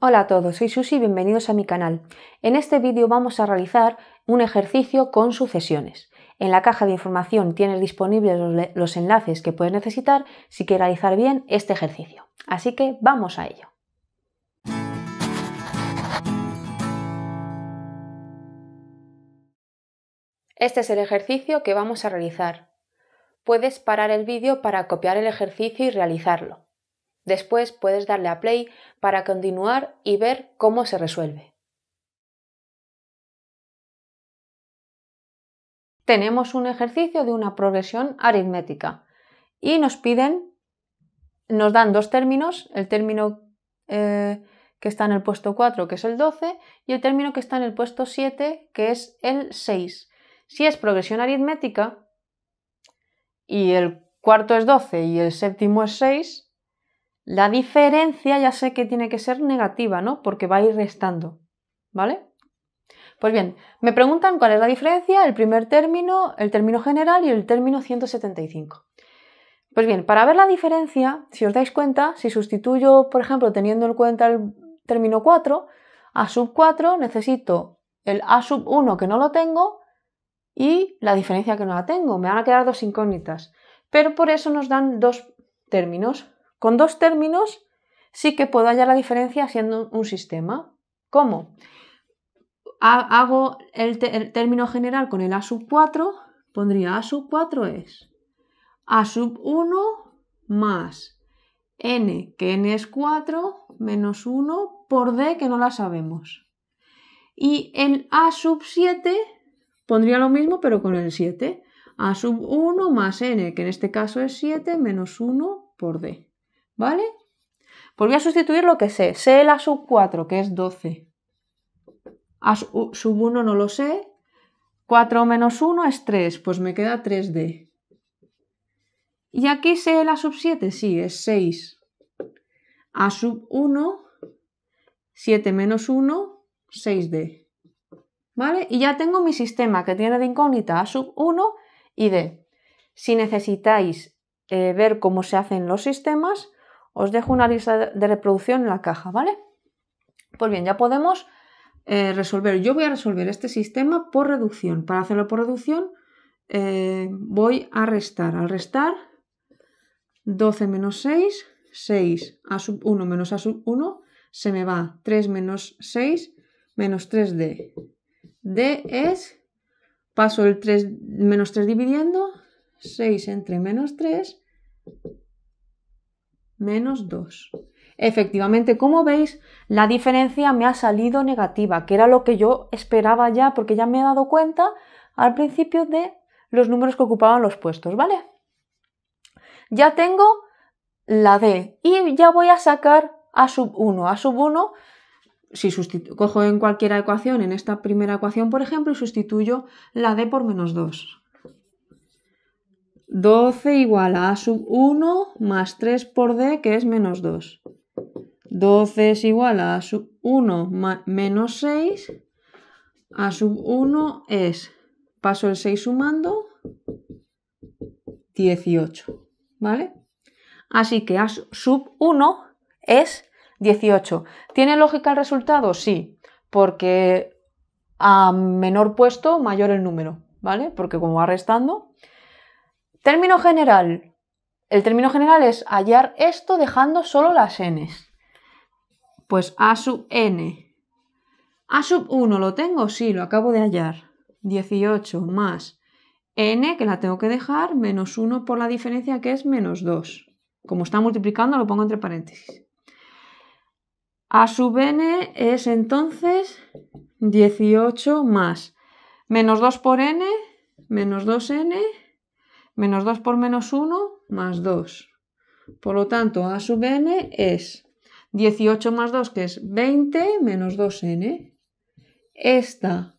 Hola a todos, soy Susi y bienvenidos a mi canal. En este vídeo vamos a realizar un ejercicio con sucesiones. En la caja de información tienes disponibles los, los enlaces que puedes necesitar si quieres realizar bien este ejercicio. Así que vamos a ello. Este es el ejercicio que vamos a realizar. Puedes parar el vídeo para copiar el ejercicio y realizarlo. Después puedes darle a play para continuar y ver cómo se resuelve. Tenemos un ejercicio de una progresión aritmética y nos piden, nos dan dos términos, el término eh, que está en el puesto 4, que es el 12, y el término que está en el puesto 7, que es el 6. Si es progresión aritmética y el cuarto es 12 y el séptimo es 6, la diferencia ya sé que tiene que ser negativa, ¿no? Porque va a ir restando, ¿vale? Pues bien, me preguntan cuál es la diferencia, el primer término, el término general y el término 175. Pues bien, para ver la diferencia, si os dais cuenta, si sustituyo, por ejemplo, teniendo en cuenta el término 4, a sub 4 necesito el a sub 1 que no lo tengo y la diferencia que no la tengo. Me van a quedar dos incógnitas. Pero por eso nos dan dos términos, con dos términos sí que puedo hallar la diferencia haciendo un sistema. ¿Cómo? Hago el, término general con el A sub 4, pondría A sub 4 es A sub 1 más n, que n es 4, menos 1 por d, que no la sabemos. Y en a sub 7 pondría lo mismo, pero con el 7. a sub 1 más n, que en este caso es 7, menos 1 por d. ¿Vale? Pues voy a sustituir lo que sé. Sé a sub 4, que es 12. A ah, uh, sub 1 no lo sé. 4 menos 1 es 3, pues me queda 3D. Y aquí sé la sub 7, sí, es 6. A sub 1, 7 menos 1, 6D. ¿Vale? Y ya tengo mi sistema que tiene de incógnita A sub 1 y D. Si necesitáis eh, ver cómo se hacen los sistemas, os dejo una lista de reproducción en la caja, ¿vale? Pues bien, ya podemos eh, resolver. Yo voy a resolver este sistema por reducción. Para hacerlo por reducción, eh, voy a restar. Al restar, 12 menos 6, 6 a sub 1 menos a sub 1, se me va 3 menos 6 menos 3d. d es, paso el 3 menos 3 dividiendo, 6 entre menos 3 menos 2. Efectivamente, como veis, la diferencia me ha salido negativa, que era lo que yo esperaba ya, porque ya me he dado cuenta al principio de los números que ocupaban los puestos, ¿vale? Ya tengo la D y ya voy a sacar a sub 1. A sub 1, si cojo en cualquier ecuación, en esta primera ecuación, por ejemplo, y sustituyo la D por menos 2. 12 igual a A sub 1 más 3 por D, que es menos 2. 12 es igual a A sub 1 menos 6. A sub 1 es, paso el 6 sumando, 18. ¿Vale? Así que A sub 1 es 18. ¿Tiene lógica el resultado? Sí, porque a menor puesto, mayor el número, ¿vale? Porque como va restando, Término general. El término general es hallar esto dejando solo las n. Pues a sub n. a sub 1 lo tengo, sí, lo acabo de hallar. 18 más n, que la tengo que dejar, menos 1 por la diferencia que es menos 2. Como está multiplicando, lo pongo entre paréntesis. a sub n es entonces 18 más menos 2 por n, menos 2n Menos 2 por menos 1 más 2. Por lo tanto, a sub n es 18 más 2, que es 20, menos 2n. Esta,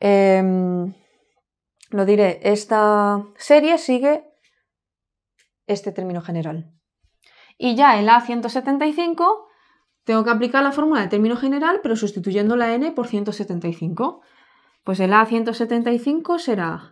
em, lo diré, esta serie sigue este término general. Y ya en la 175 tengo que aplicar la fórmula de término general, pero sustituyendo la n por 175. Pues el A175 será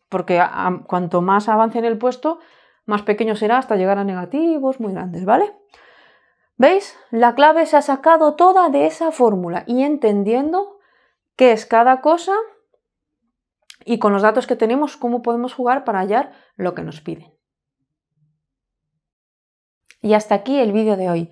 porque cuanto más avance en el puesto, más pequeño será hasta llegar a negativos muy grandes, ¿vale? ¿Veis? La clave se ha sacado toda de esa fórmula y entendiendo qué es cada cosa y con los datos que tenemos, cómo podemos jugar para hallar lo que nos piden. Y hasta aquí el vídeo de hoy.